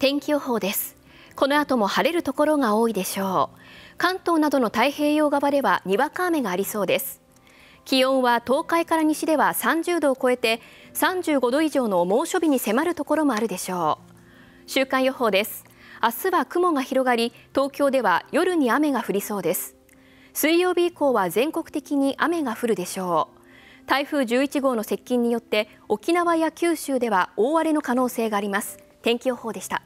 天気予報ですこの後も晴れるところが多いでしょう関東などの太平洋側ではにわか雨がありそうです気温は東海から西では30度を超えて35度以上の猛暑日に迫るところもあるでしょう週間予報です明日は雲が広がり東京では夜に雨が降りそうです水曜日以降は全国的に雨が降るでしょう台風11号の接近によって沖縄や九州では大荒れの可能性があります天気予報でした